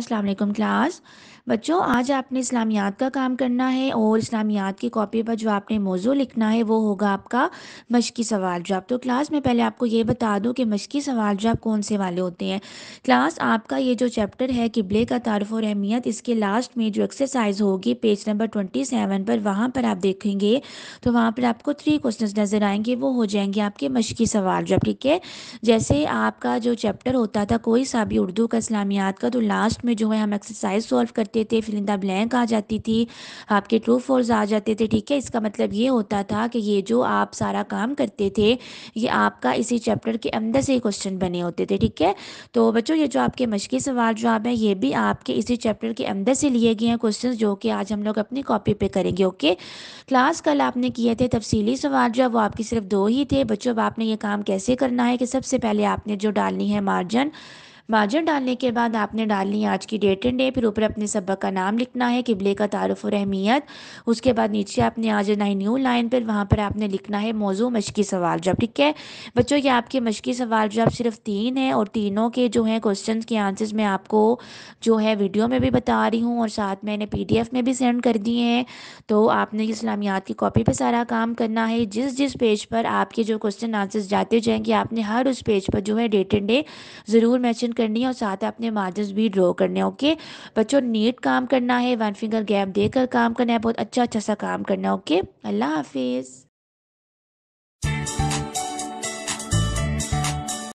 अस्सलाम क्लास बच्चों आज आपने इस्लामियात का काम करना है और इस्लामियात की कॉपी पर जो आपने मौजू लिखना है वो होगा आपका मशक़ी सवाल जवाब तो क्लास में पहले आपको ये बता दूँ कि मशक़ी सवाल जवाब कौन से वाले होते हैं क्लास आपका ये जो चैप्टर है किबले का तारफ़ और अहमियत इसके लास्ट में जो एक्सरसाइज होगी पेज नंबर ट्वेंटी सेवन पर वहाँ पर आप देखेंगे तो वहाँ पर आपको थ्री क्वेश्चन नज़र आएंगे वो हो जाएंगे आपके मशक़ी सवाल जवाब ठीक है जैसे आपका जो चैप्टर होता था कोई सा भी उर्दू का इस्लामियात का तो लास्ट में जो है हम एक्सरसाइज सॉल्व करते जाते थे फिलिंदा ब्लैंक आ जाती थी आपके ट्रू फॉल्स आ जाते थे ठीक है इसका मतलब ये होता था कि ये जो आप सारा काम करते थे ये आपका इसी चैप्टर के अंदर से ही क्वेश्चन बने होते थे ठीक है तो बच्चों ये जो आपके मशक़ी सवाल जवाब हैं ये भी आपके इसी चैप्टर के अंदर से लिए गए हैं क्वेश्चन जो कि आज हम लोग अपनी कॉपी पर करेंगे ओके क्लास कल आपने किए थे तफसीली सवाल जो है वो आपके सिर्फ दो ही थे बच्चों अब आपने ये काम कैसे करना है कि सबसे पहले आपने जो डालनी है मार्जिन मार्जिन डालने के बाद आपने डालनी है आज की डेट एंड डे फिर ऊपर अपने सबक का नाम लिखना है किबले का तारफ़ और अहमियत उसके बाद नीचे आपने आ जाना है न्यू लाइन पर वहाँ पर आपने लिखना है मौजू मशक़ी सवाल जब ठीक है बच्चों ये आपके मशक़ी सवाल जब सिर्फ तीन है और तीनों के जो हैं क्वेश्चन के आंसर्स मैं आपको जो है वीडियो में भी बता रही हूँ और साथ मैंने पी में भी सेंड कर दिए हैं तो आपने इस्लामियात की कॉपी पर सारा काम करना है जिस जिस पेज पर आपके जो क्वेश्चन आंसर्स जाते जाएंगे आपने हर उस पेज पर जो है डेट एंड डे ज़रूर मैंशन करनी है और साथ ही अपने मार्जिन भी ड्रॉ करने हैं ओके बच्चों नीट काम करना है वन फिंगर गैप देकर काम करना है बहुत अच्छा अच्छा सा काम करना है ओके अल्लाह हाफिज़